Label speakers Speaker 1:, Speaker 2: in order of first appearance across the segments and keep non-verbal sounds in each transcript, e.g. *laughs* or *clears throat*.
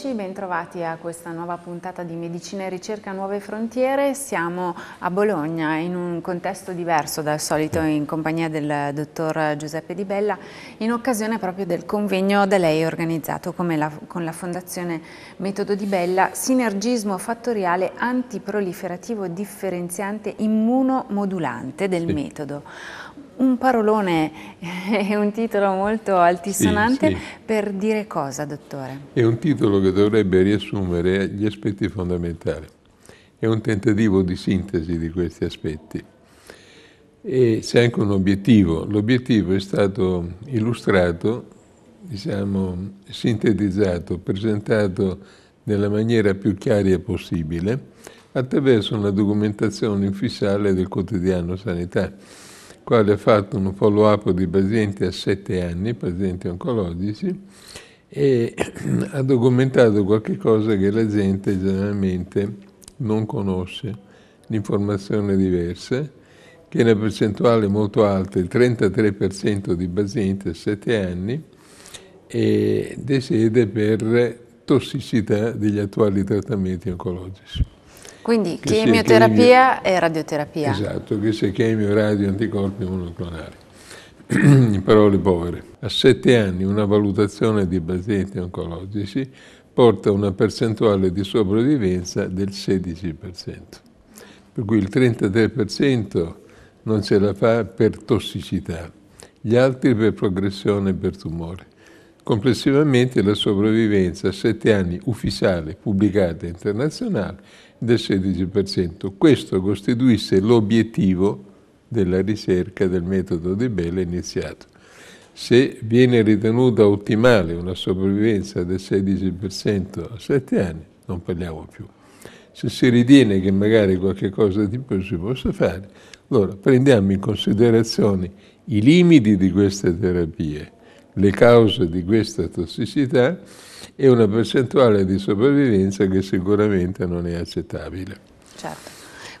Speaker 1: amici, bentrovati a questa nuova puntata di Medicina e Ricerca Nuove Frontiere. Siamo a Bologna in un contesto diverso dal solito in compagnia del dottor Giuseppe Di Bella in occasione proprio del convegno da lei organizzato la, con la Fondazione Metodo Di Bella Sinergismo fattoriale antiproliferativo differenziante immunomodulante del sì. metodo un parolone e *laughs* un titolo molto altisonante sì, sì. per dire cosa, dottore?
Speaker 2: È un titolo che dovrebbe riassumere gli aspetti fondamentali. È un tentativo di sintesi di questi aspetti. E c'è anche un obiettivo. L'obiettivo è stato illustrato, diciamo, sintetizzato, presentato nella maniera più chiara possibile attraverso una documentazione ufficiale del quotidiano Sanità quale ha fatto un follow-up di pazienti a 7 anni, pazienti oncologici, e *clears throat* ha documentato qualche cosa che la gente generalmente non conosce, l'informazione diversa, che è una percentuale molto alta, il 33% di pazienti a 7 anni, e decede per tossicità degli attuali trattamenti oncologici. Quindi chemioterapia
Speaker 1: chemio... e radioterapia.
Speaker 2: Esatto, che sia chemio, radio, anticorpi monoclonali. *clears throat* In parole povere, a sette anni una valutazione di pazienti oncologici porta una percentuale di sopravvivenza del 16%. Per cui il 33% non ce la fa per tossicità, gli altri per progressione e per tumore. Complessivamente la sopravvivenza a sette anni ufficiale, pubblicata internazionale, del 16%. Questo costituisse l'obiettivo della ricerca del metodo di Bell iniziato. Se viene ritenuta ottimale una sopravvivenza del 16% a 7 anni, non parliamo più. Se si ritiene che magari qualche cosa di più si possa fare, allora prendiamo in considerazione i limiti di queste terapie, le cause di questa tossicità e una percentuale di sopravvivenza che sicuramente non è accettabile.
Speaker 3: Certo.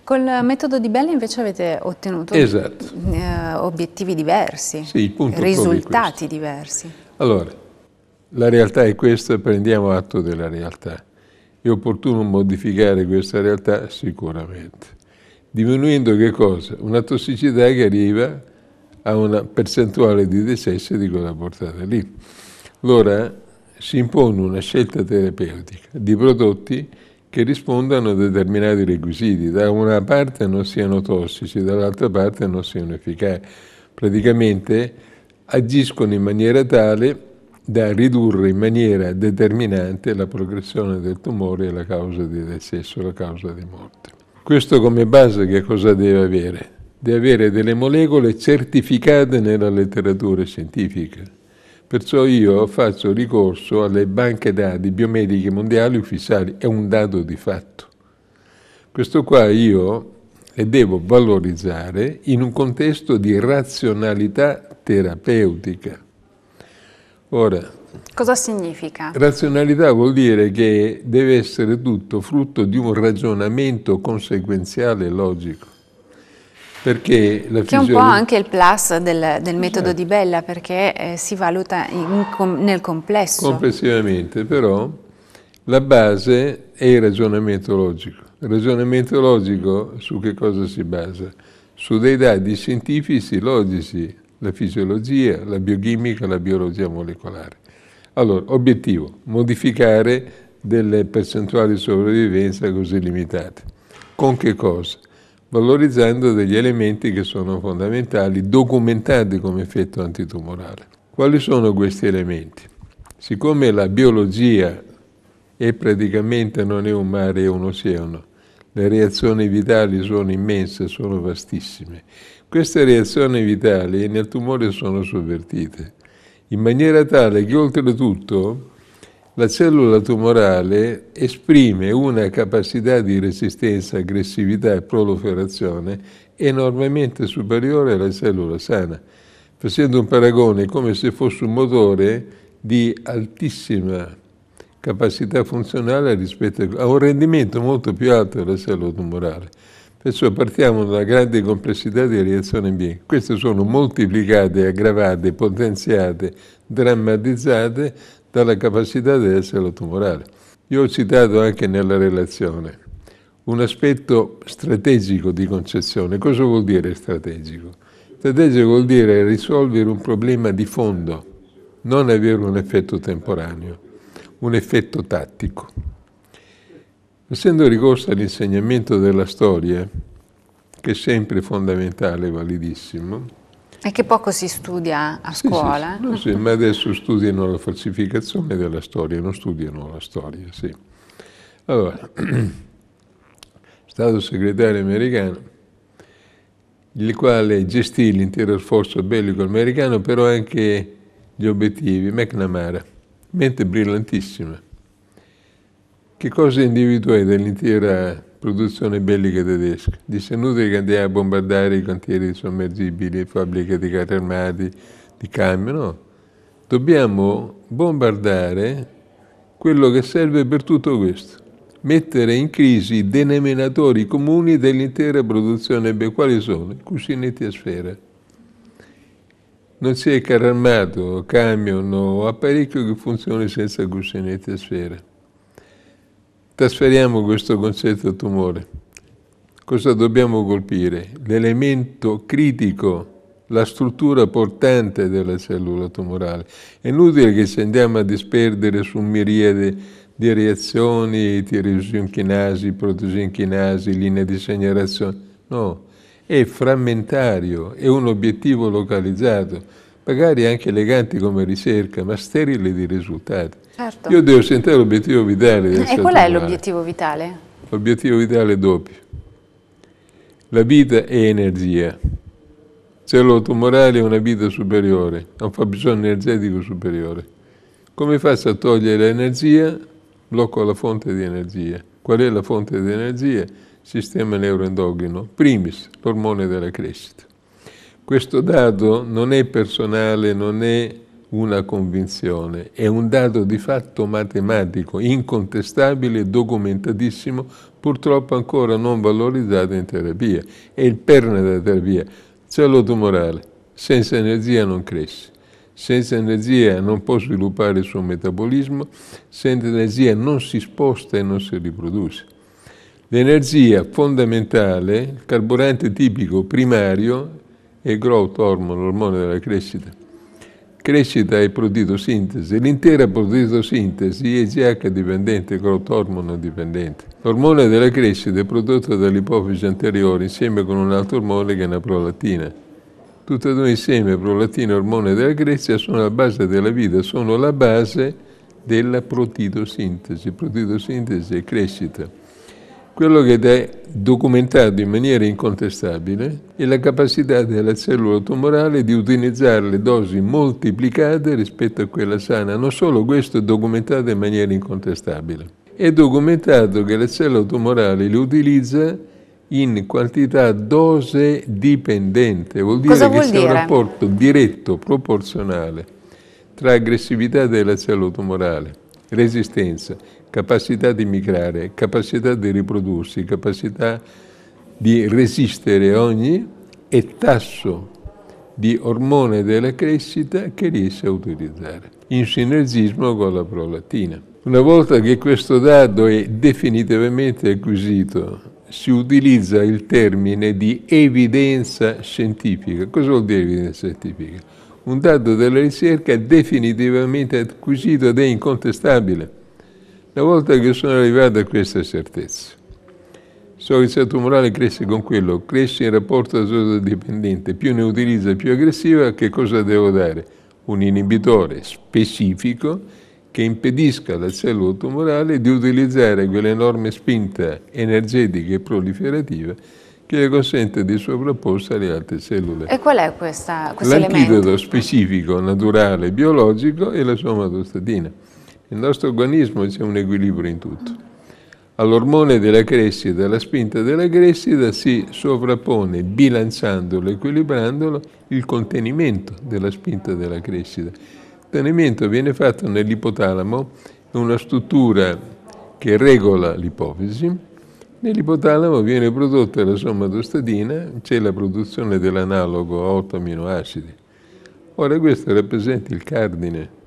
Speaker 1: Col metodo di Bell invece avete ottenuto esatto. Eh, obiettivi diversi, sì, risultati diversi.
Speaker 2: Allora, la realtà è questa, prendiamo atto della realtà. È opportuno modificare questa realtà sicuramente. Diminuendo che cosa? Una tossicità che arriva a una percentuale di decessi di quella portata lì. Allora, si impone una scelta terapeutica di prodotti che rispondano a determinati requisiti, da una parte non siano tossici, dall'altra parte non siano efficaci. Praticamente agiscono in maniera tale da ridurre in maniera determinante la progressione del tumore e la causa di decesso, la causa di morte. Questo come base che cosa deve avere? Deve avere delle molecole certificate nella letteratura scientifica Perciò io faccio ricorso alle banche dati biomediche mondiali ufficiali, è un dato di fatto. Questo qua io le devo valorizzare in un contesto di razionalità terapeutica. Ora,
Speaker 1: Cosa significa?
Speaker 2: Razionalità vuol dire che deve essere tutto frutto di un ragionamento conseguenziale logico. Perché la fisiologia... Che è un po' anche
Speaker 1: il plus del, del metodo certo. di Bella, perché eh, si valuta in, in, nel complesso.
Speaker 2: Complessivamente, però la base è il ragionamento logico. Il ragionamento logico su che cosa si basa? Su dei dati scientifici logici, la fisiologia, la biochimica, la biologia molecolare. Allora, obiettivo, modificare delle percentuali di sopravvivenza così limitate. Con che cosa? valorizzando degli elementi che sono fondamentali, documentati come effetto antitumorale. Quali sono questi elementi? Siccome la biologia è praticamente non è un mare, è un oceano, le reazioni vitali sono immense, sono vastissime. Queste reazioni vitali nel tumore sono sovvertite, in maniera tale che oltretutto la cellula tumorale esprime una capacità di resistenza, aggressività e proliferazione enormemente superiore alla cellula sana, facendo un paragone come se fosse un motore di altissima capacità funzionale rispetto a un rendimento molto più alto della cellula tumorale. Perciò partiamo dalla grande complessità di reazioni in Queste sono moltiplicate, aggravate, potenziate, drammatizzate dalla capacità di essere tumorali. Io ho citato anche nella relazione un aspetto strategico di concezione. Cosa vuol dire strategico? Strategico vuol dire risolvere un problema di fondo, non avere un effetto temporaneo, un effetto tattico. Essendo ricorso all'insegnamento della storia, che è sempre fondamentale e validissimo,
Speaker 1: e che poco si studia a scuola. Sì, sì, no, sì, ma
Speaker 2: adesso studiano la falsificazione della storia, non studiano la storia, sì. Allora, *clears throat* Stato segretario americano, il quale gestì l'intero sforzo bellico americano, però anche gli obiettivi, McNamara, mente brillantissima. Che cosa individuai dell'intera produzione belliche tedesche. Disse inutile che andiamo a bombardare i cantieri sommergibili, le fabbriche di carri armati, di camion, no. Dobbiamo bombardare quello che serve per tutto questo. Mettere in crisi i denominatori comuni dell'intera produzione. Beh, quali sono? cuscinetti a sfera. Non c'è carro armato, camion o apparecchio che funzioni senza cuscinetti a sfera Trasferiamo questo concetto al tumore. Cosa dobbiamo colpire? L'elemento critico la struttura portante della cellula tumorale. È inutile che ci andiamo a disperdere su miriade di reazioni, tirosincinasi, proteosincinasi, linee di segnalazione. No, è frammentario, è un obiettivo localizzato magari anche eleganti come ricerca, ma sterili di risultati. Certo. Io devo sentire l'obiettivo vitale. Del e qual è l'obiettivo vitale? L'obiettivo vitale è doppio. La vita è energia. Cello tumorale è una vita superiore, ha un fabbisogno energetico superiore. Come faccio a togliere l'energia? Blocco la fonte di energia. Qual è la fonte di energia? Sistema neuroendocrino, primis, l'ormone della crescita. Questo dado non è personale, non è una convinzione, è un dado di fatto matematico, incontestabile, documentatissimo, purtroppo ancora non valorizzato in terapia. È il perno della terapia, cello tumorale, senza energia non cresce. Senza energia non può sviluppare il suo metabolismo, senza energia non si sposta e non si riproduce. L'energia fondamentale, il carburante tipico primario, e growth hormone, l'ormone della crescita. Crescita e protitosintesi. L'intera protitosintesi è GH dipendente, growth hormone dipendente. L'ormone della crescita è prodotto dall'ipofisi anteriore insieme con un altro ormone che è una prolattina. Tutti e due insieme, prolattina e ormone della crescita, sono la base della vita, sono la base della protitosintesi. Protitosintesi e crescita. Quello che è documentato in maniera incontestabile è la capacità della cellula tumorale di utilizzare le dosi moltiplicate rispetto a quella sana. Non solo questo è documentato in maniera incontestabile. È documentato che la cellula tumorale le utilizza in quantità dose dipendente, vuol dire Cosa che vuol c'è dire? un rapporto diretto, proporzionale tra aggressività della cellula tumorale, resistenza capacità di migrare, capacità di riprodursi, capacità di resistere a ogni e tasso di ormone della crescita che riesce a utilizzare, in sinergismo con la prolattina. Una volta che questo dato è definitivamente acquisito, si utilizza il termine di evidenza scientifica. Cosa vuol dire evidenza scientifica? Un dato della ricerca definitivamente acquisito ed è incontestabile una volta che sono arrivato a questa certezza, so che il stato tumorale cresce con quello, cresce in rapporto al suo dipendente, più ne utilizza, più aggressiva, che cosa devo dare? Un inibitore specifico che impedisca alla cellula tumorale di utilizzare quell'enorme spinta energetica e proliferativa che le consente di sovrapporsi alle altre cellule. E qual
Speaker 1: è questa, questo L'antidoto
Speaker 2: specifico, naturale, biologico è la somatostatina. Nel nostro organismo c'è un equilibrio in tutto. All'ormone della crescita, alla spinta della crescita, si sovrappone, bilanciandolo, equilibrandolo, il contenimento della spinta della crescita. Il contenimento viene fatto nell'ipotalamo, è una struttura che regola l'ipofisi, Nell'ipotalamo viene prodotta la somatostatina, c'è la produzione dell'analogo a 8 aminoacidi. Ora questo rappresenta il cardine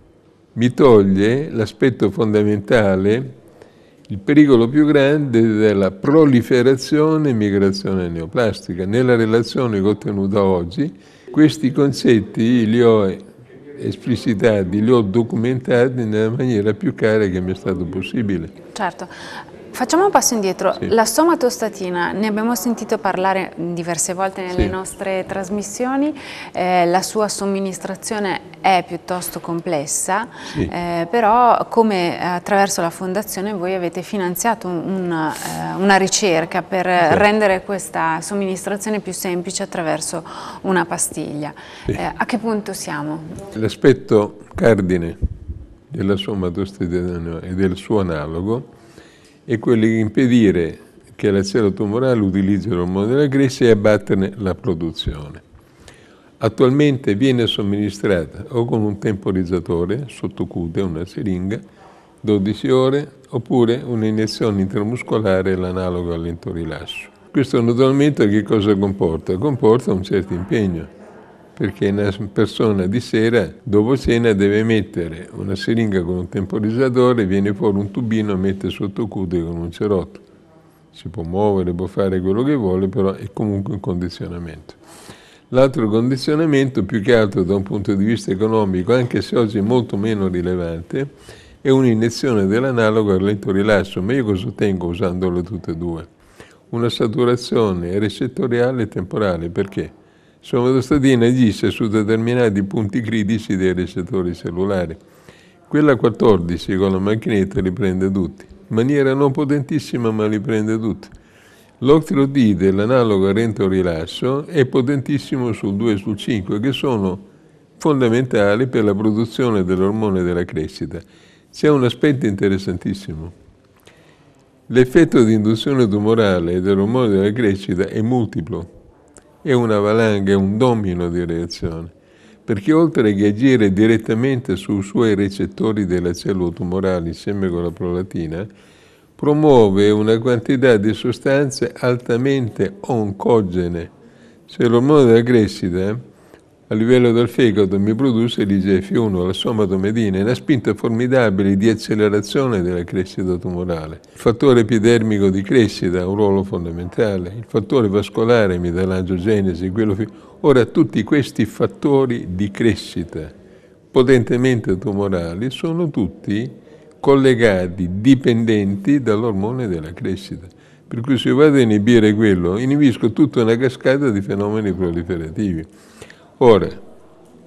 Speaker 2: mi toglie l'aspetto fondamentale, il pericolo più grande della proliferazione e migrazione neoplastica. Nella relazione che ho tenuto oggi, questi concetti li ho esplicitati, li ho documentati nella maniera più cara che mi è stato possibile.
Speaker 1: Certo, Facciamo un passo indietro. Sì. La somatostatina, ne abbiamo sentito parlare diverse volte nelle sì. nostre trasmissioni, eh, la sua somministrazione è piuttosto complessa, sì. eh, però come attraverso la fondazione voi avete finanziato una, eh, una ricerca per rendere questa somministrazione più semplice attraverso una pastiglia. Eh, a che punto siamo?
Speaker 2: L'aspetto cardine della somatostatina e del suo analogo e quello di impedire che la l'azione tumorale utilizzi l'ormone della crescita e abbatterne la produzione. Attualmente viene somministrata o con un temporizzatore sottocute, una siringa, 12 ore, oppure un'iniezione intramuscolare, l'analogo all'entorilasso. Questo naturalmente che cosa comporta? Comporta un certo impegno perché una persona di sera, dopo cena, deve mettere una siringa con un temporizzatore, viene fuori un tubino, e mette sotto cute con un cerotto. Si può muovere, può fare quello che vuole, però è comunque un condizionamento. L'altro condizionamento, più che altro da un punto di vista economico, anche se oggi è molto meno rilevante, è un'iniezione dell'analogo al lento rilascio, ma io cosa ottengo usandole tutte e due? Una saturazione recettoriale e temporale, perché? somatostatina agisce su determinati punti critici dei recettori cellulari. Quella 14 con la macchinetta li prende tutti, in maniera non potentissima ma li prende tutti. L'octrodide, l'analogo rento-rilascio, è potentissimo sul 2 e sul 5 che sono fondamentali per la produzione dell'ormone della crescita. C'è un aspetto interessantissimo. L'effetto di induzione tumorale dell'ormone della crescita è multiplo è una valanga, è un domino di reazione, perché oltre che agire direttamente sui suoi recettori della cellula tumorale insieme con la prolatina, promuove una quantità di sostanze altamente oncogene. Se l'ormone della crescita a livello del fegato mi produce l'IGF-1, la somatomedina, una spinta formidabile di accelerazione della crescita tumorale. Il fattore epidermico di crescita ha un ruolo fondamentale, il fattore vascolare mi dà l'angiogenesi, quello... Ora, tutti questi fattori di crescita potentemente tumorali sono tutti collegati, dipendenti dall'ormone della crescita. Per cui se vado a inibire quello, inibisco tutta una cascata di fenomeni proliferativi. Ora,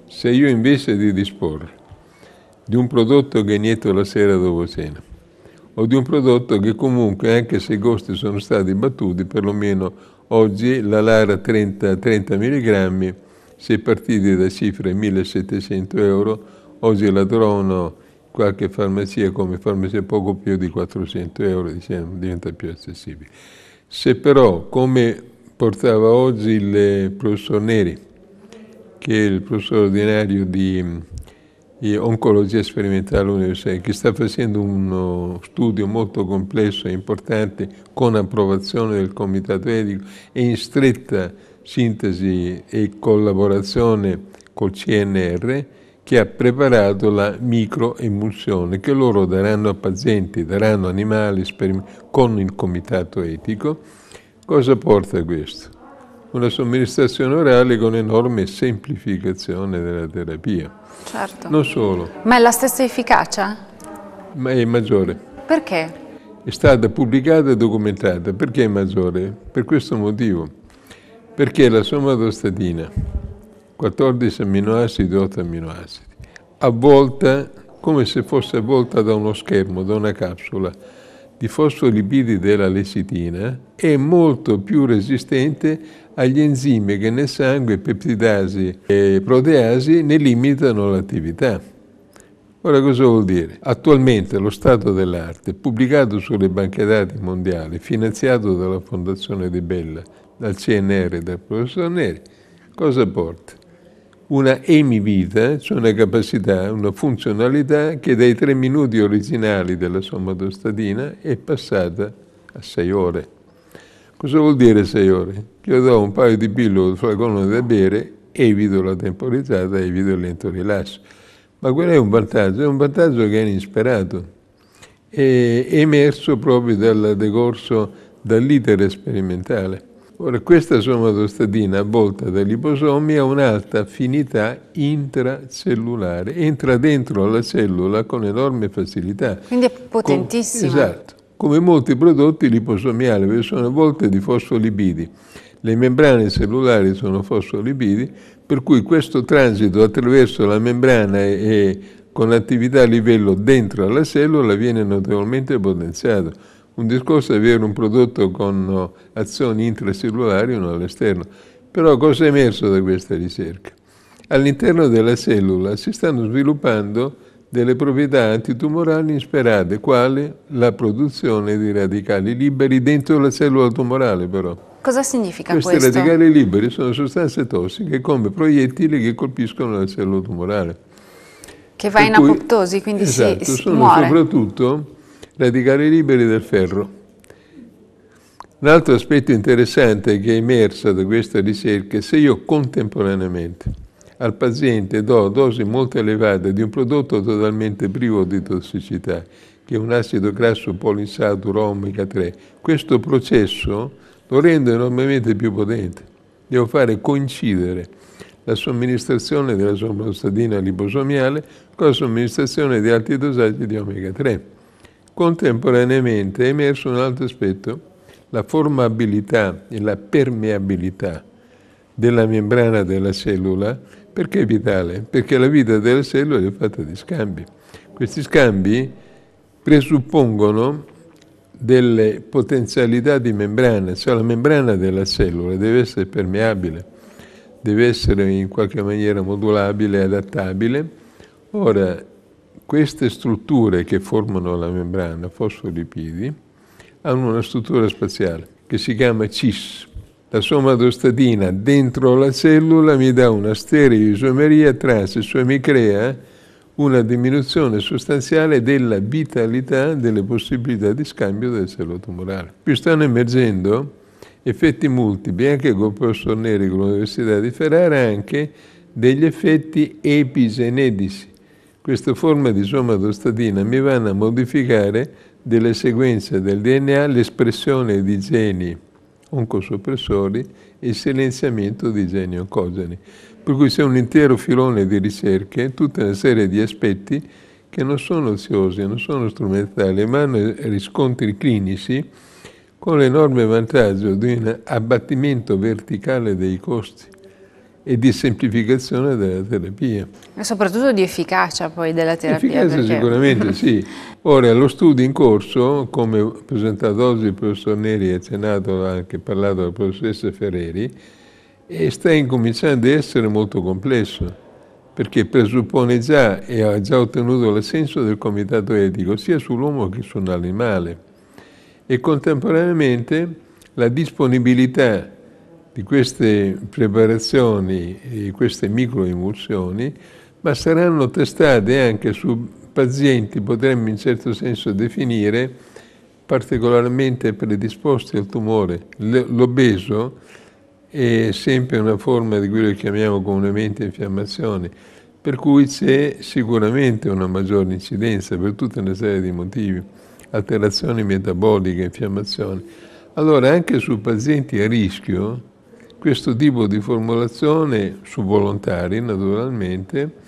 Speaker 2: se io invece di disporre di un prodotto che inietto la sera dopo cena, o di un prodotto che comunque, anche se i costi sono stati battuti, perlomeno oggi la Lara 30, 30 mg, si è partiti da cifre 1700 euro, oggi la trovano qualche farmacia come farmacia poco più di 400 euro, diciamo, diventa più accessibile. Se però, come portava oggi il professor Neri, che è il professore ordinario di, di oncologia sperimentale all'Università, che sta facendo uno uh, studio molto complesso e importante con approvazione del Comitato Etico e in stretta sintesi e collaborazione col CNR che ha preparato la microemulsione che loro daranno a pazienti, daranno animali con il comitato etico. Cosa porta questo? una somministrazione orale con enorme semplificazione della terapia. Certo. Non solo.
Speaker 1: Ma è la stessa efficacia?
Speaker 2: Ma è maggiore. Perché? È stata pubblicata e documentata. Perché è maggiore? Per questo motivo. Perché la somatostatina, 14 amminoacidi e 8 aminoacidi, avvolta come se fosse avvolta da uno schermo, da una capsula, di fosfolipidi della lecitina, è molto più resistente agli enzimi che nel sangue, peptidasi e proteasi, ne limitano l'attività. Ora cosa vuol dire? Attualmente lo stato dell'arte, pubblicato sulle banche dati mondiali, finanziato dalla Fondazione De Bella, dal CNR e dal professor Neri, cosa porta? Una emivita, cioè una capacità, una funzionalità che dai tre minuti originali della somatostatina è passata a sei ore. Cosa vuol dire sei ore? Che io do un paio di pillole al flaccone da bere, evito la temporizzata, evito il lento rilascio. Ma qual è un vantaggio, è un vantaggio che è insperato, è emerso proprio dal decorso, dall'iter sperimentale. Ora, questa somatostatina avvolta da liposomi ha un'alta affinità intracellulare, entra dentro alla cellula con enorme facilità.
Speaker 1: Quindi è potentissima. Con,
Speaker 2: esatto come molti prodotti liposomiali, sono volte di fosfolipidi. Le membrane cellulari sono fosfolipidi, per cui questo transito attraverso la membrana e con attività a livello dentro alla cellula viene notevolmente potenziato. Un discorso è avere un prodotto con azioni intracellulari e uno all'esterno. Però cosa è emerso da questa ricerca? All'interno della cellula si stanno sviluppando delle proprietà antitumorali insperate, quale la produzione di radicali liberi dentro la cellula tumorale però. Cosa significa Questi questo? Questi radicali liberi sono sostanze tossiche come proiettili che colpiscono la cellula tumorale.
Speaker 1: Che va in apoptosi, quindi esatto, si, si sono muore.
Speaker 2: soprattutto radicali liberi del ferro. Un altro aspetto interessante che è emerso da questa ricerca è se io contemporaneamente al paziente do dosi molto elevate di un prodotto totalmente privo di tossicità, che è un acido grasso polinsaturo omega 3. Questo processo lo rende enormemente più potente. Devo fare coincidere la somministrazione della somnostatina liposomiale con la somministrazione di alti dosaggi di omega 3. Contemporaneamente è emerso un altro aspetto, la formabilità e la permeabilità della membrana della cellula perché è vitale? Perché la vita delle cellule è fatta di scambi. Questi scambi presuppongono delle potenzialità di membrana, cioè la membrana della cellula deve essere permeabile, deve essere in qualche maniera modulabile, adattabile. Ora, queste strutture che formano la membrana, fosfolipidi, hanno una struttura spaziale che si chiama CIS, la somatostatina dentro la cellula mi dà una stereoisomeria se cioè mi crea una diminuzione sostanziale della vitalità delle possibilità di scambio del cellulo tumorale. Qui stanno emergendo effetti multipli, anche con il professor Neri con l'Università di Ferrara, anche degli effetti epigenetici. Questa forma di somatostatina mi vanno a modificare delle sequenze del DNA, l'espressione di geni oncosoppressori e silenziamento di geni oncogeni. Per cui c'è un intero filone di ricerche, tutta una serie di aspetti che non sono oziosi, non sono strumentali, ma hanno riscontri clinici con l'enorme vantaggio di un abbattimento verticale dei costi e di semplificazione della terapia.
Speaker 1: E soprattutto di efficacia poi della terapia. Efficacia perché... sicuramente
Speaker 2: sì, *laughs* Ora, lo studio in corso, come presentato oggi il professor Neri e accennato anche parlato dalla professoressa Ferreri, sta incominciando ad essere molto complesso, perché presuppone già e ha già ottenuto l'assenso del comitato etico sia sull'uomo che sull'animale e contemporaneamente la disponibilità di queste preparazioni, di queste microemulsioni, ma saranno testate anche su pazienti potremmo in certo senso definire particolarmente predisposti al tumore. L'obeso è sempre una forma di quello che chiamiamo comunemente infiammazione, per cui c'è sicuramente una maggiore incidenza per tutta una serie di motivi, alterazioni metaboliche, infiammazioni. Allora anche su pazienti a rischio questo tipo di formulazione, su volontari naturalmente,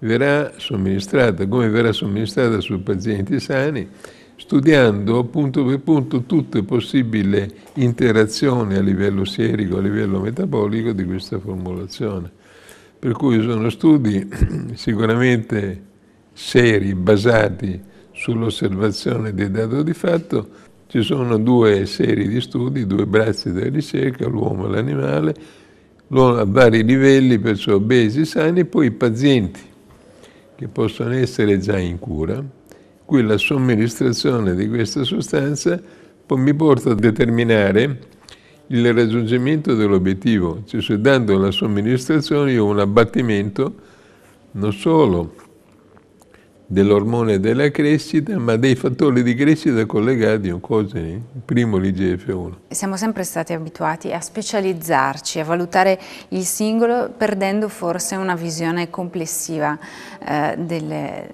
Speaker 2: verrà somministrata, come verrà somministrata su pazienti sani, studiando punto per punto tutte possibili interazioni a livello sierico, a livello metabolico di questa formulazione. Per cui sono studi *clears throat* sicuramente seri, basati sull'osservazione dei dati di fatto. Ci sono due serie di studi, due bracci della ricerca, l'uomo e l'animale, a vari livelli, perciò obesi, sani, e poi i pazienti che possono essere già in cura, cui la somministrazione di questa sostanza mi porta a determinare il raggiungimento dell'obiettivo, cioè se dando la somministrazione io ho un abbattimento non solo dell'ormone della crescita, ma dei fattori di crescita collegati a cose, eh, il primo l'IGF-1.
Speaker 1: Siamo sempre stati abituati a specializzarci, a valutare il singolo, perdendo forse una visione complessiva eh, delle,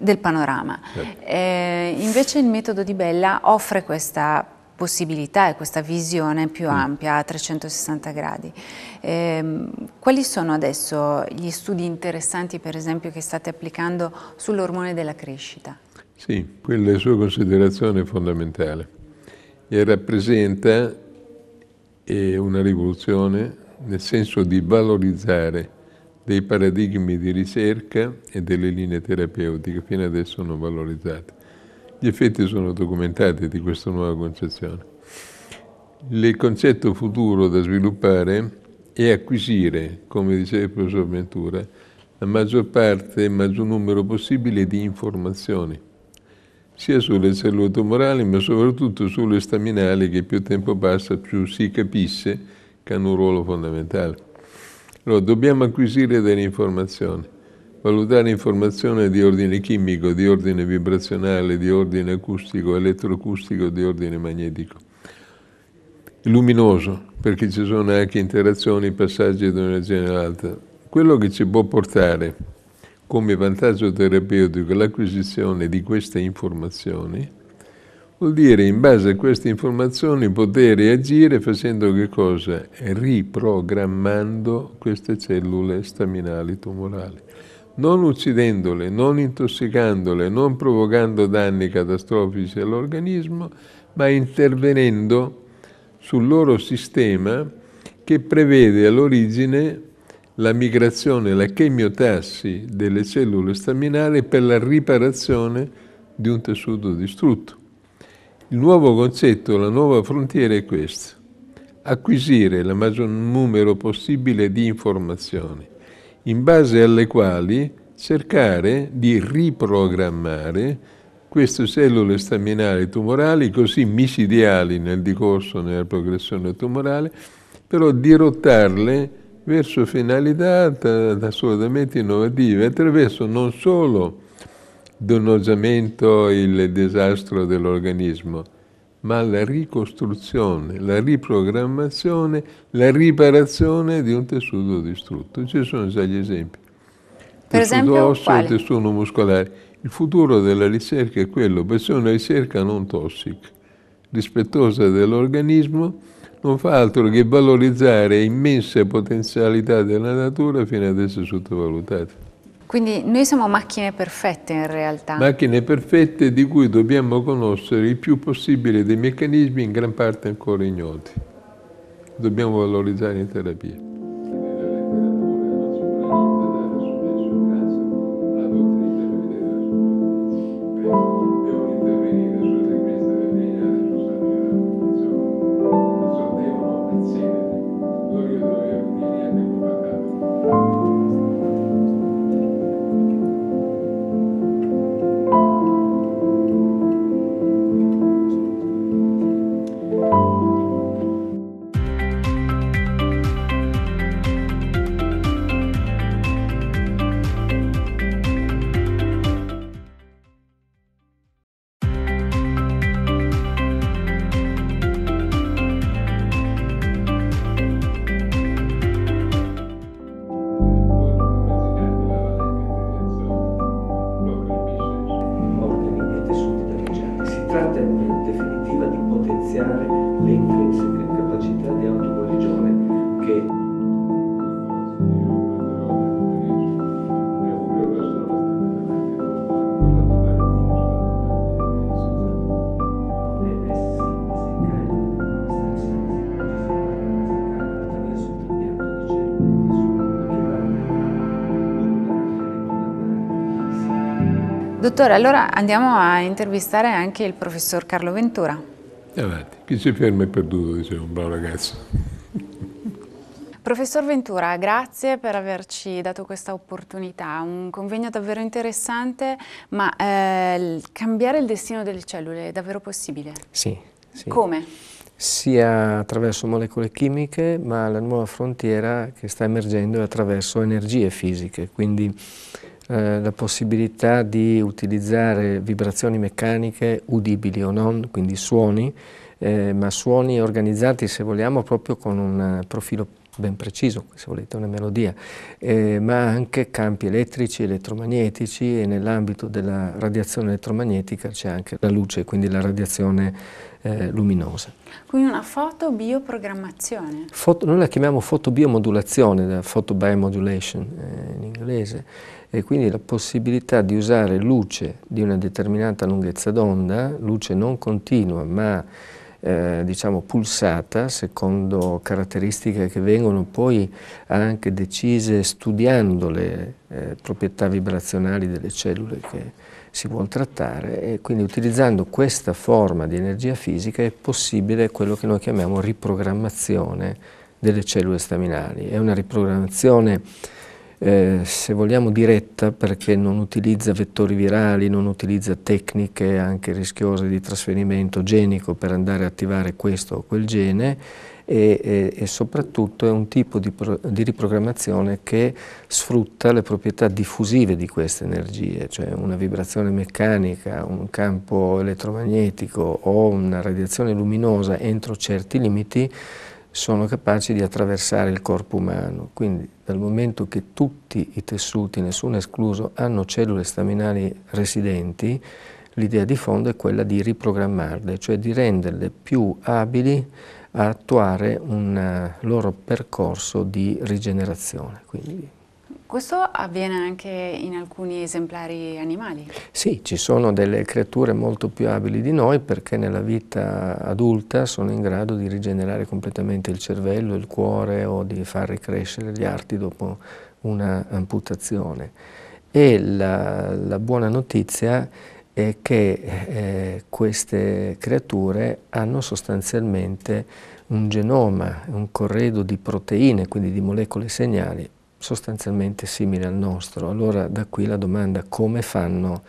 Speaker 1: del panorama. Certo. Eh, invece il metodo di Bella offre questa possibilità e questa visione più mm. ampia a 360 gradi. Eh, quali sono adesso gli studi interessanti per esempio che state applicando sull'ormone della crescita?
Speaker 2: Sì, quella è sua considerazione fondamentale e rappresenta una rivoluzione nel senso di valorizzare dei paradigmi di ricerca e delle linee terapeutiche fino adesso non valorizzate. Gli effetti sono documentati di questa nuova concezione. Il concetto futuro da sviluppare è acquisire, come diceva il professor Ventura, la maggior parte, il maggior numero possibile di informazioni, sia sulle cellule tumorali, ma soprattutto sulle staminali, che più tempo passa più si capisce che hanno un ruolo fondamentale. Allora, dobbiamo acquisire delle informazioni valutare informazioni di ordine chimico, di ordine vibrazionale, di ordine acustico, elettroacustico, di ordine magnetico. Luminoso, perché ci sono anche interazioni, passaggi da un'energia all'altra. Quello che ci può portare come vantaggio terapeutico l'acquisizione di queste informazioni vuol dire in base a queste informazioni poter agire facendo che cosa? Riprogrammando queste cellule staminali tumorali non uccidendole, non intossicandole, non provocando danni catastrofici all'organismo, ma intervenendo sul loro sistema che prevede all'origine la migrazione, la chemiotassi delle cellule staminali per la riparazione di un tessuto distrutto. Il nuovo concetto, la nuova frontiera è questa, acquisire il maggior numero possibile di informazioni in base alle quali cercare di riprogrammare queste cellule staminali tumorali così micidiali nel decorso, nella progressione tumorale, però dirottarle verso finalità assolutamente innovative attraverso non solo donosamente il disastro dell'organismo, ma la ricostruzione, la riprogrammazione, la riparazione di un tessuto distrutto. Ci sono già gli esempi.
Speaker 1: Per tessuto esempio, osseo quale? e
Speaker 2: tessuto muscolare. Il futuro della ricerca è quello, perciò una ricerca non tossica, rispettosa dell'organismo, non fa altro che valorizzare immense potenzialità della natura fino ad essere sottovalutate.
Speaker 1: Quindi noi siamo macchine perfette in realtà.
Speaker 2: Macchine perfette di cui dobbiamo conoscere il più possibile dei meccanismi in gran parte ancora ignoti. Dobbiamo valorizzare in terapia.
Speaker 1: Dottore, allora andiamo a intervistare anche il professor Carlo Ventura.
Speaker 2: Avanti, chi si ferma è perduto, diceva un bravo ragazzo.
Speaker 1: Professor Ventura, grazie per averci dato questa opportunità, un convegno davvero interessante, ma eh, cambiare il destino delle cellule è davvero possibile?
Speaker 3: Sì. sì. Come? Sia attraverso molecole chimiche, ma la nuova frontiera che sta emergendo è attraverso energie fisiche, quindi eh, la possibilità di utilizzare vibrazioni meccaniche udibili o non, quindi suoni, eh, ma suoni organizzati se vogliamo proprio con un eh, profilo ben preciso, se volete una melodia, eh, ma anche campi elettrici, elettromagnetici e nell'ambito della radiazione elettromagnetica c'è anche la luce, quindi la radiazione eh, luminosa.
Speaker 1: Quindi una fotobioprogrammazione?
Speaker 3: Foto, noi la chiamiamo fotobiomodulazione, fotobiomodulation eh, in inglese e quindi la possibilità di usare luce di una determinata lunghezza d'onda, luce non continua ma eh, diciamo pulsata secondo caratteristiche che vengono poi anche decise studiando le eh, proprietà vibrazionali delle cellule che si vuole trattare e quindi utilizzando questa forma di energia fisica è possibile quello che noi chiamiamo riprogrammazione delle cellule staminali. È una riprogrammazione eh, se vogliamo diretta perché non utilizza vettori virali, non utilizza tecniche anche rischiose di trasferimento genico per andare a attivare questo o quel gene e, e, e soprattutto è un tipo di, pro, di, riprogrammazione che sfrutta le proprietà diffusive di queste energie, cioè una vibrazione meccanica, un campo elettromagnetico o una radiazione luminosa entro certi limiti sono capaci di attraversare il corpo umano, quindi dal momento che tutti i tessuti, nessuno escluso, hanno cellule staminali residenti, l'idea di fondo è quella di riprogrammarle, cioè di renderle più abili a attuare un eh, loro percorso di rigenerazione. Quindi
Speaker 1: questo avviene anche in alcuni esemplari animali?
Speaker 3: Sì, ci sono delle creature molto più abili di noi perché nella vita adulta sono in grado di rigenerare completamente il cervello, il cuore o di far ricrescere gli arti dopo una amputazione. E la, la, buona notizia è che eh, queste creature hanno sostanzialmente un genoma, un corredo di proteine, quindi di molecole segnali sostanzialmente simile al nostro. Allora da qui la domanda come fanno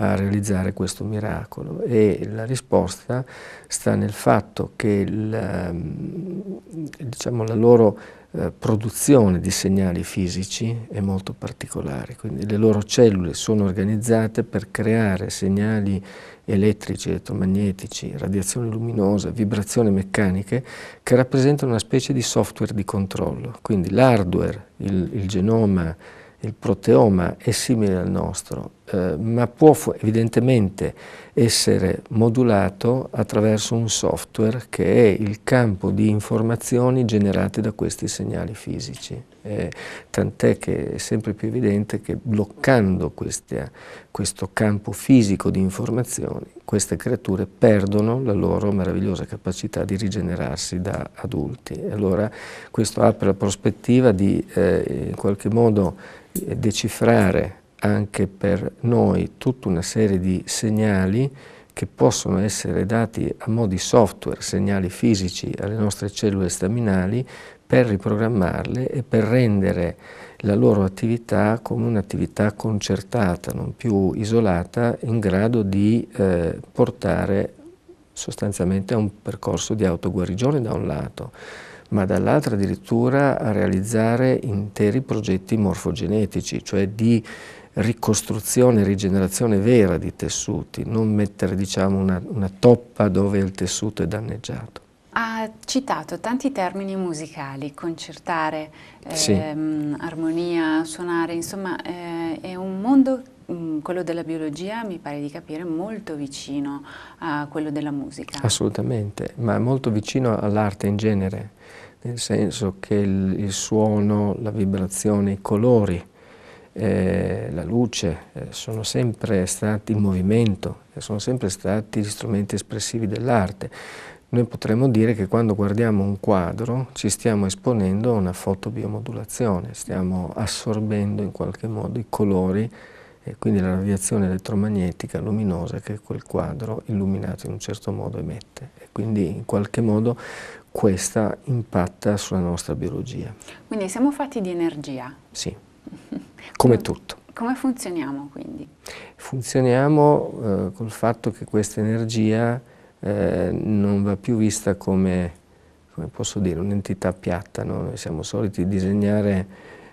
Speaker 3: a realizzare questo miracolo e la risposta sta nel fatto che la, ehm, diciamo, la loro eh, produzione di segnali fisici è molto particolare, quindi le loro cellule sono organizzate per creare segnali elettrici, elettromagnetici, radiazione luminosa, vibrazioni meccaniche che rappresentano una specie di software di controllo, quindi l'hardware, il, il genoma, il proteoma è simile al nostro, eh, ma può evidentemente essere modulato attraverso un software che è il campo di informazioni generate da questi segnali fisici. Eh, tant'è che è sempre più evidente che bloccando queste, questo campo fisico di informazioni, queste creature perdono la loro meravigliosa capacità di rigenerarsi da adulti. Allora questo apre la prospettiva di eh, in qualche modo decifrare anche per noi tutta una serie di segnali che possono essere dati a modi software, segnali fisici alle nostre cellule staminali per riprogrammarle e per rendere la loro attività come un'attività concertata, non più isolata, in grado di eh, portare sostanzialmente a un percorso di autoguarigione da un lato, ma dall'altra addirittura a realizzare interi progetti morfogenetici, cioè di ricostruzione, rigenerazione vera di tessuti, non mettere diciamo, una, una toppa dove il tessuto è danneggiato.
Speaker 1: Ha citato tanti termini musicali, concertare, sì. ehm, armonia, suonare, insomma eh, è un mondo Mm, quello della biologia mi pare di capire molto vicino a quello della musica.
Speaker 3: Assolutamente, ma molto vicino all'arte in genere, nel senso che il, il suono, la vibrazione, i colori, eh, la luce eh, sono sempre stati in movimento, eh, sono sempre stati gli strumenti espressivi dell'arte. Noi potremmo dire che quando guardiamo un quadro ci stiamo esponendo a una fotobiomodulazione, stiamo assorbendo in qualche modo i colori e quindi la radiazione elettromagnetica luminosa che quel quadro illuminato in un certo modo emette e quindi in qualche modo questa impatta sulla nostra biologia.
Speaker 1: Quindi siamo fatti di energia?
Speaker 3: Sì, come tutto.
Speaker 1: Come funzioniamo quindi?
Speaker 3: Funzioniamo eh, col fatto che questa energia eh, non va più vista come, come posso dire, un'entità piatta, no? noi siamo soliti disegnare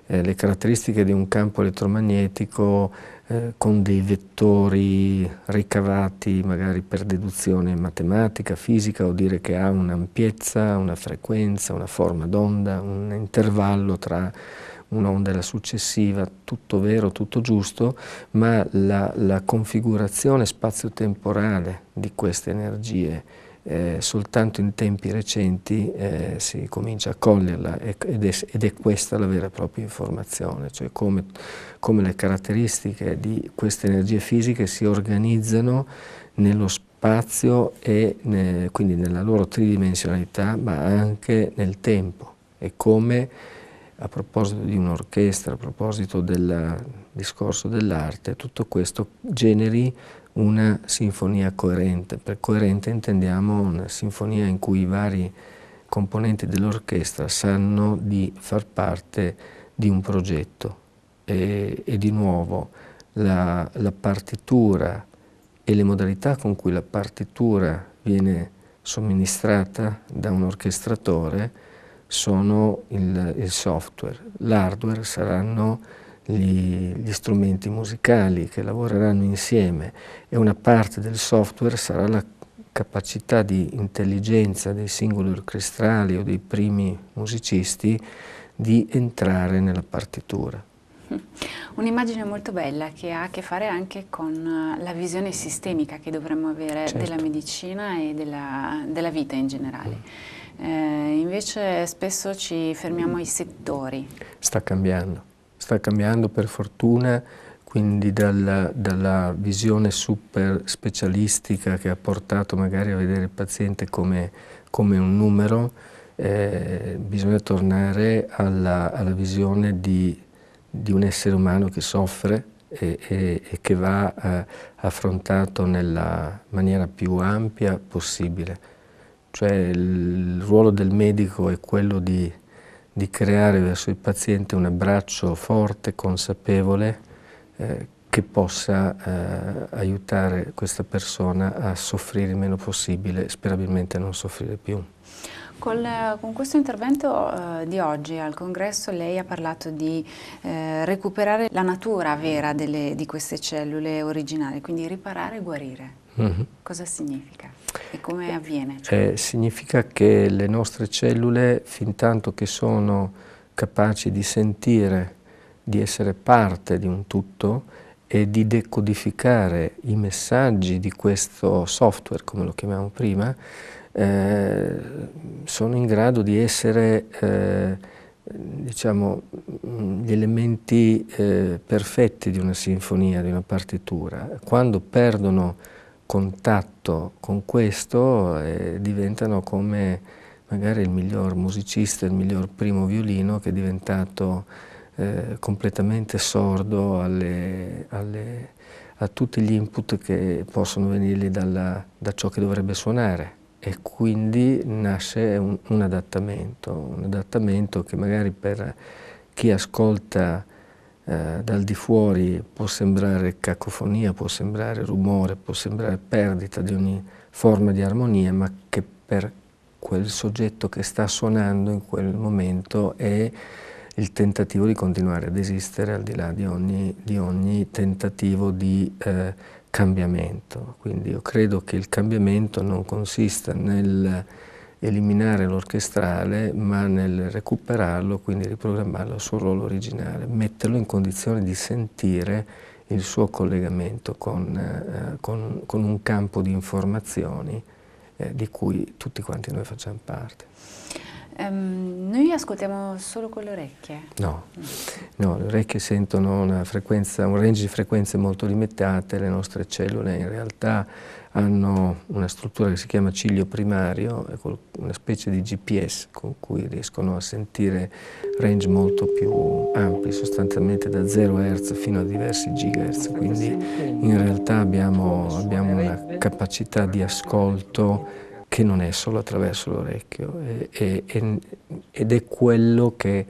Speaker 3: eh, le caratteristiche di un campo elettromagnetico eh, con dei vettori ricavati magari per deduzione matematica, fisica o dire che ha un'ampiezza, una frequenza, una forma d'onda, un intervallo tra un'onda e la successiva, tutto vero, tutto giusto, ma la, la configurazione spazio-temporale di queste energie eh, soltanto in tempi recenti eh, si comincia a coglierla ed è, ed è, questa la vera e propria informazione, cioè come, come le caratteristiche di queste energie fisiche si organizzano nello spazio e ne, quindi nella loro tridimensionalità ma anche nel tempo e come a proposito di un'orchestra, a proposito del discorso dell'arte, tutto questo generi una sinfonia coerente. Per coerente intendiamo una sinfonia in cui i vari componenti dell'orchestra sanno di far parte di un progetto e, e di nuovo la, la, partitura e le modalità con cui la partitura viene somministrata da un orchestratore sono il, il software, l'hardware saranno gli, gli strumenti musicali che lavoreranno insieme e una parte del software sarà la capacità di intelligenza dei singoli orchestrali o dei primi musicisti di entrare nella partitura. *laughs*
Speaker 1: Un'immagine molto bella che ha a che fare anche con eh, la visione sistemica che dovremmo avere certo. della medicina e della, della vita in generale. Mm. Eh, invece spesso ci fermiamo ai settori.
Speaker 3: Sta cambiando sta cambiando per fortuna, quindi dalla, dalla, visione super specialistica che ha portato magari a vedere il paziente come, come un numero, eh, bisogna tornare alla, alla visione di, di, un essere umano che soffre e, e, e che va eh, affrontato nella maniera più ampia possibile. Cioè il ruolo del medico è quello di di creare verso il paziente un abbraccio forte, consapevole, eh, che possa eh, aiutare questa persona a soffrire il meno possibile, sperabilmente a non soffrire più.
Speaker 1: Col, con questo intervento eh, di oggi al congresso lei ha parlato di eh, recuperare la natura vera delle, di queste cellule originali, quindi riparare e guarire. Mm-hmm. Cosa significa e come avviene?
Speaker 3: Eh, significa che le nostre cellule, fin tanto che sono capaci di sentire, di essere parte di un tutto e di decodificare i messaggi di questo software, come lo chiamiamo prima, eh, sono in grado di essere eh, diciamo, gli elementi eh, perfetti di una sinfonia, di una partitura. Quando perdono contatto con questo eh, diventano come magari il miglior musicista, il miglior primo violino che è diventato eh, completamente sordo alle, alle, a tutti gli input che possono venirgli dalla, da ciò che dovrebbe suonare e quindi nasce un, un adattamento, un adattamento che magari per chi ascolta eh, dal di fuori può sembrare cacofonia, può sembrare rumore, può sembrare perdita di ogni forma di armonia, ma che per quel soggetto che sta suonando in quel momento è il tentativo di continuare ad esistere al di là di ogni, di ogni tentativo di eh, cambiamento. Quindi io credo che il cambiamento non consista nel eliminare l'orchestrale ma nel recuperarlo, quindi riprogrammarlo al suo ruolo originale, metterlo in condizione di sentire il suo collegamento con, eh, con, con un campo di informazioni eh, di cui tutti quanti noi facciamo parte.
Speaker 1: Um, noi ascoltiamo solo con le orecchie?
Speaker 3: No. no, le orecchie sentono un range di frequenze molto limitate, le nostre cellule in realtà hanno una struttura che si chiama ciglio primario, una specie di GPS con cui riescono a sentire range molto più ampi, sostanzialmente da 0 Hz fino a diversi GHz, quindi in realtà abbiamo, abbiamo una capacità di ascolto che non è solo attraverso l'orecchio e, e, ed è quello che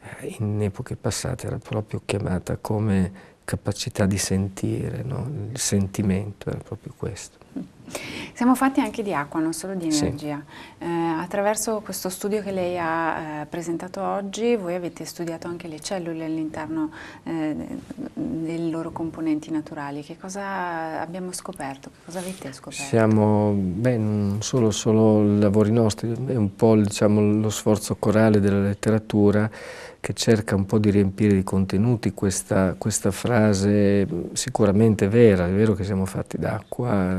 Speaker 3: eh, in epoche passate era proprio chiamata come capacità di sentire, no? il sentimento era proprio questo.
Speaker 1: *laughs* Siamo fatti anche di acqua, non solo di energia. Sì. Eh, attraverso questo studio che lei ha eh, presentato oggi, voi avete studiato anche le cellule all'interno eh, dei loro componenti naturali. Che cosa abbiamo scoperto? Che
Speaker 3: cosa avete scoperto? Siamo, beh, non solo, solo lavori nostri, è un po' diciamo, lo sforzo corale della letteratura che cerca un po' di riempire di contenuti questa, questa frase sicuramente vera, è vero che siamo fatti d'acqua,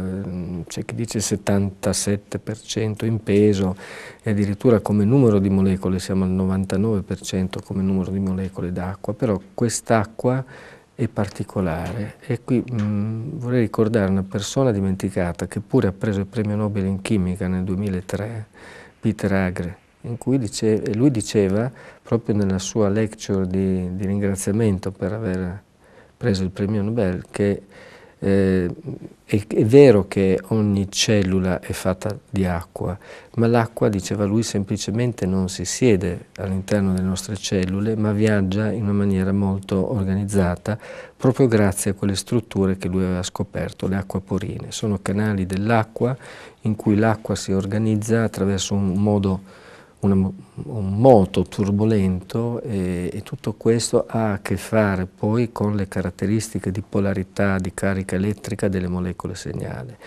Speaker 3: c'è chi dice 77% in peso e addirittura come numero di molecole siamo al 99% come numero di molecole d'acqua, però quest'acqua è particolare e qui mh, vorrei ricordare una persona dimenticata che pure ha preso il premio Nobel in chimica nel 2003, Peter Agre, in cui dice, lui diceva, proprio nella sua lecture di, di, ringraziamento per aver preso il premio Nobel, che eh, è, è, vero che ogni cellula è fatta di acqua, ma l'acqua, diceva lui, semplicemente non si siede all'interno delle nostre cellule, ma viaggia in una maniera molto organizzata, proprio grazie a quelle strutture che lui aveva scoperto, le acquaporine. Sono canali dell'acqua in cui l'acqua si organizza attraverso un modo un, un moto turbolento e, e, tutto questo ha a che fare poi con le caratteristiche di polarità, di carica elettrica delle molecole segnale.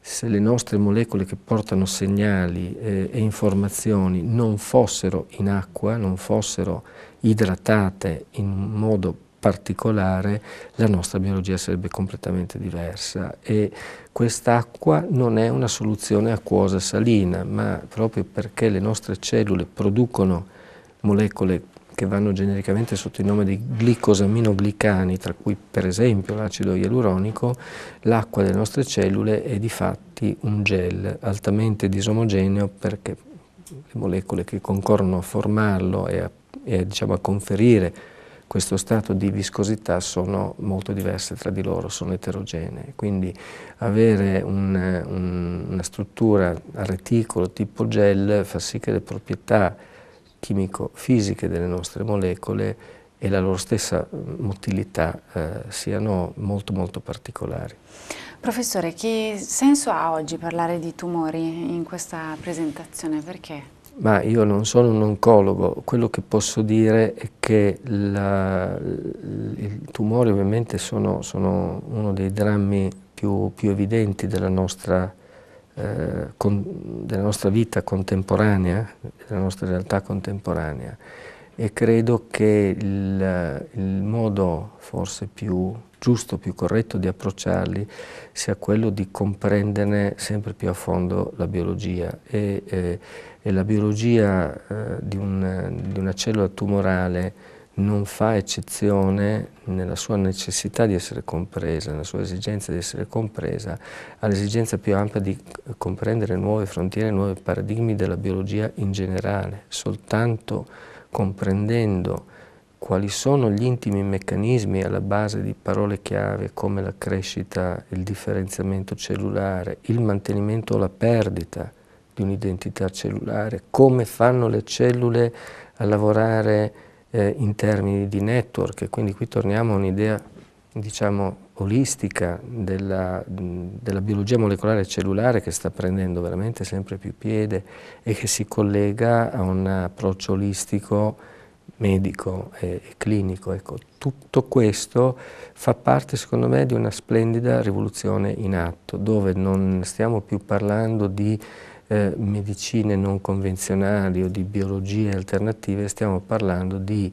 Speaker 3: Se le nostre molecole che portano segnali eh, e informazioni non fossero in acqua, non fossero idratate in modo particolare la nostra biologia sarebbe completamente diversa e quest'acqua non è una soluzione acquosa salina, ma proprio perché le nostre cellule producono molecole che vanno genericamente sotto il nome di glicosaminoglicani, tra cui per esempio l'acido ialuronico, l'acqua delle nostre cellule è di fatti un gel altamente disomogeneo perché le molecole che concorrono a formarlo e a, e a, diciamo, a conferire questo stato di viscosità sono molto diverse tra di loro, sono eterogenee, quindi avere un, un, una struttura a reticolo tipo gel fa sì che le proprietà chimico-fisiche delle nostre molecole e la loro stessa motilità mm, eh, siano molto molto particolari.
Speaker 1: Professore, che senso ha oggi parlare di tumori in questa presentazione? Perché?
Speaker 3: Ma io non sono un oncologo, quello che posso dire è che i tumori ovviamente sono, sono, uno dei drammi più, più evidenti della nostra, eh, con, della nostra vita contemporanea, della nostra realtà contemporanea e credo che il, il modo forse più giusto, più corretto di approcciarli sia quello di comprenderne sempre più a fondo la biologia e, eh, e la biologia eh, di, un, di una cellula tumorale non fa eccezione nella sua necessità di essere compresa, nella sua esigenza di essere compresa, all'esigenza più ampia di comprendere nuove frontiere, nuovi paradigmi della biologia in generale. Soltanto comprendendo quali sono gli intimi meccanismi alla base di parole chiave come la crescita, il differenziamento cellulare, il mantenimento o la perdita di un'identità cellulare, come fanno le cellule a lavorare eh, in termini di network, e quindi qui torniamo a un'idea diciamo olistica della, della, biologia molecolare cellulare che sta prendendo veramente sempre più piede e che si collega a un approccio olistico medico e, e clinico. Ecco, tutto questo fa parte secondo me di una splendida rivoluzione in atto dove non stiamo più parlando di eh, medicine non convenzionali o di biologie alternative, stiamo parlando di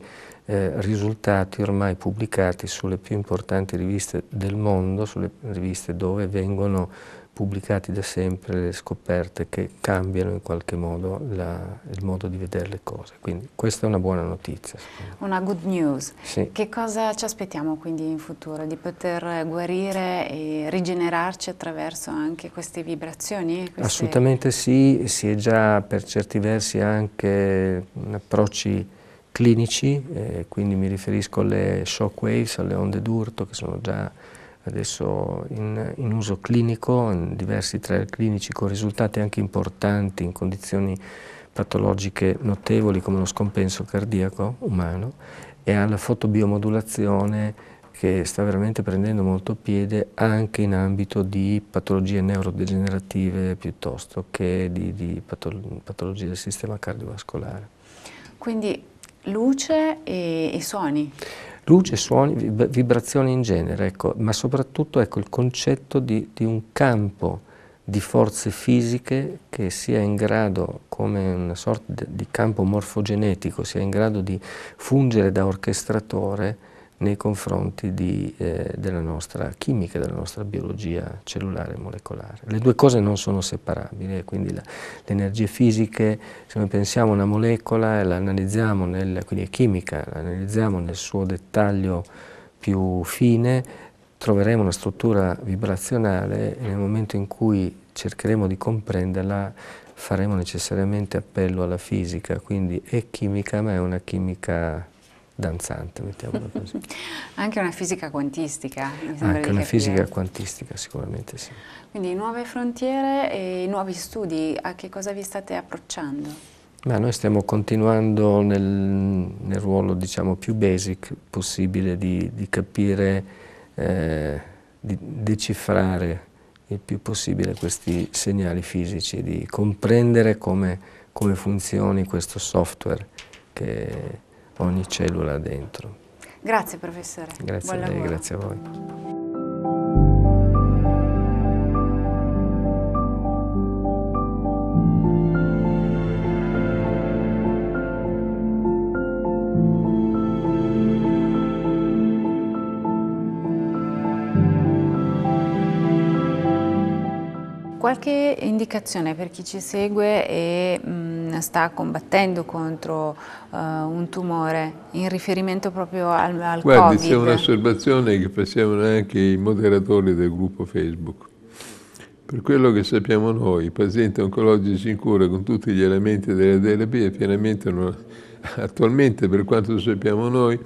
Speaker 3: eh, risultati ormai pubblicati sulle più importanti riviste del mondo, sulle riviste dove vengono pubblicati da sempre le scoperte che cambiano in qualche modo la, il modo di vedere le cose, quindi questa è una buona notizia.
Speaker 1: Una good news. Sì. Che cosa ci aspettiamo quindi in futuro? Di poter guarire e rigenerarci attraverso anche queste vibrazioni? Queste... Assolutamente
Speaker 3: sì, si è già per certi versi anche in approcci clinici, eh, quindi mi riferisco alle shockwaves, alle onde d'urto che sono già adesso in, in, uso clinico, in diversi trial clinici con risultati anche importanti in condizioni patologiche notevoli come lo scompenso cardiaco umano e alla fotobiomodulazione che sta veramente prendendo molto piede anche in ambito di patologie neurodegenerative piuttosto che di, di patologie del sistema cardiovascolare.
Speaker 1: Quindi luce e, e suoni?
Speaker 3: luce, suoni, vibrazioni in genere, ecco, ma soprattutto ecco, il concetto di, di, un campo di forze fisiche che sia in grado, come una sorta di campo morfogenetico, sia in grado di fungere da orchestratore nei confronti di, eh, della nostra chimica, della nostra biologia cellulare e molecolare. Le due cose non sono separabili, eh, quindi la, le energie fisiche, se noi pensiamo a una molecola e la analizziamo, nel, quindi è chimica, la analizziamo nel suo dettaglio più fine, troveremo una struttura vibrazionale e nel momento in cui cercheremo di comprenderla faremo necessariamente appello alla fisica, quindi è chimica ma è una chimica danzante, mettiamolo così.
Speaker 1: *laughs* Anche una fisica quantistica, mi Anche una fisica
Speaker 3: quantistica, sicuramente sì.
Speaker 1: Quindi nuove frontiere e nuovi studi, a che cosa vi state approcciando?
Speaker 3: Ma noi stiamo continuando nel, nel ruolo diciamo, più basic possibile di, di capire, eh, di decifrare il più possibile questi segnali fisici, di comprendere come, come funzioni questo software che ogni cellula dentro.
Speaker 1: Grazie professore.
Speaker 3: Grazie Buon a lei, lavoro. grazie a voi.
Speaker 1: Qualche indicazione per chi ci segue e mh, mm, sta combattendo contro uh, un tumore in riferimento proprio al, al Guardi, Covid. c'è
Speaker 2: un'osservazione che facevano anche i moderatori del gruppo Facebook. Per quello che sappiamo noi, i pazienti oncologici in cura con tutti gli elementi della terapia pienamente non, attualmente, per quanto sappiamo noi,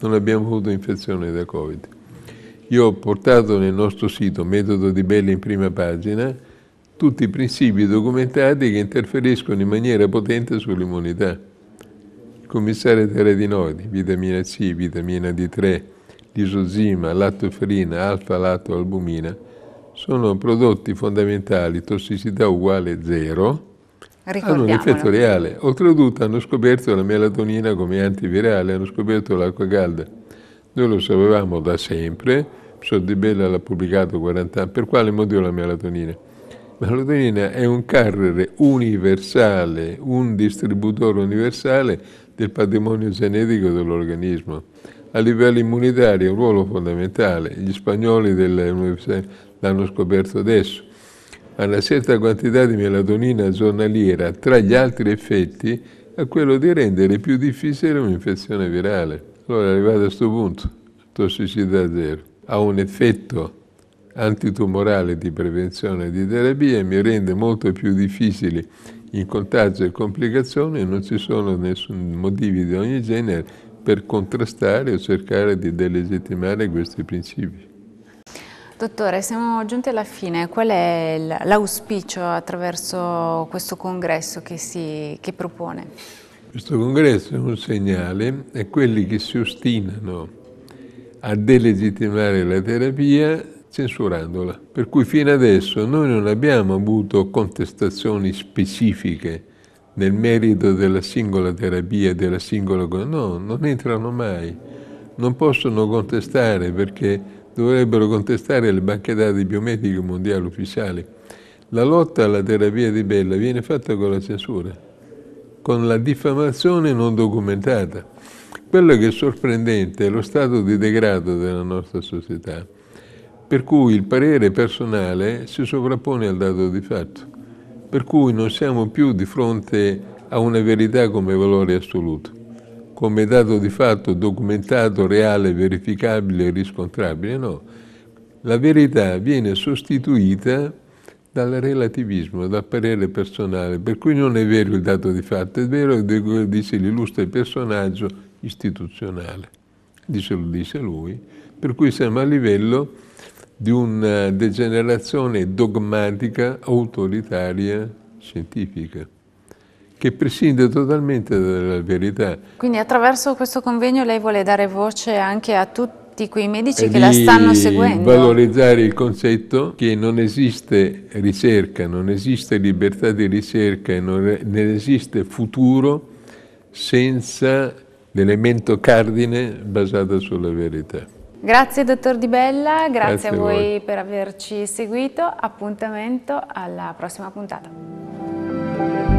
Speaker 2: non abbiamo avuto infezione da Covid. Io ho portato nel nostro sito Metodo di Belli in prima pagina tutti i principi documentati che interferiscono in maniera potente sull'immunità. Il commissario teradinoidi, vitamina C, vitamina D3, lisozima, lattoferina, alfa-lattoalbumina, sono prodotti fondamentali, tossicità uguale zero, hanno un effetto reale. Oltretutto hanno scoperto la melatonina come antivirale, hanno scoperto l'acqua calda. Noi lo sapevamo da sempre, Soddibella l'ha pubblicato 40 anni, per quale motivo la melatonina? Valodolina è un carrere universale, un distributore universale del patrimonio genetico dell'organismo. A livello immunitario ha un ruolo fondamentale, gli spagnoli l'hanno scoperto adesso. Ha una certa quantità di melatonina giornaliera, tra gli altri effetti, ha quello di rendere più difficile un'infezione virale. Allora arrivato a questo punto, tossicità zero. Ha un effetto antitumorale di prevenzione di terapia mi rende molto più difficili il contagio e complicazioni, non ci sono nessun motivi di ogni genere per contrastare o cercare di delegittimare questi principi.
Speaker 1: Dottore, siamo giunti alla fine. Qual è l'auspicio attraverso questo congresso che, si, che propone?
Speaker 2: Questo congresso è un segnale a quelli che si ostinano a delegittimare la terapia censurandola. Per cui fino adesso noi non abbiamo avuto contestazioni specifiche nel merito della singola terapia, della singola... No, non entrano mai. Non possono contestare perché dovrebbero contestare le banche dati biometriche mondiali ufficiali. La lotta alla terapia di Bella viene fatta con la censura, con la diffamazione non documentata. Quello che è sorprendente è lo stato di degrado della nostra società per cui il parere personale si sovrappone al dato di fatto, per cui non siamo più di fronte a una verità come valore assoluto, come dato di fatto documentato, reale, verificabile, e riscontrabile, no. La verità viene sostituita dal relativismo, dal parere personale, per cui non è vero il dato di fatto, è vero quello dice l'illustre personaggio istituzionale, dice, dice lui, per cui siamo a livello di una degenerazione dogmatica, autoritaria, scientifica che prescinde totalmente dalla verità.
Speaker 1: Quindi attraverso questo convegno lei vuole dare voce anche a tutti quei medici e che la stanno seguendo.
Speaker 2: Valorizzare il concetto che non esiste ricerca, non esiste libertà di ricerca, non, non esiste futuro senza l'elemento cardine basato sulla verità.
Speaker 1: Grazie dottor Di Bella, grazie, grazie a voi, voi per averci seguito. Appuntamento alla prossima puntata.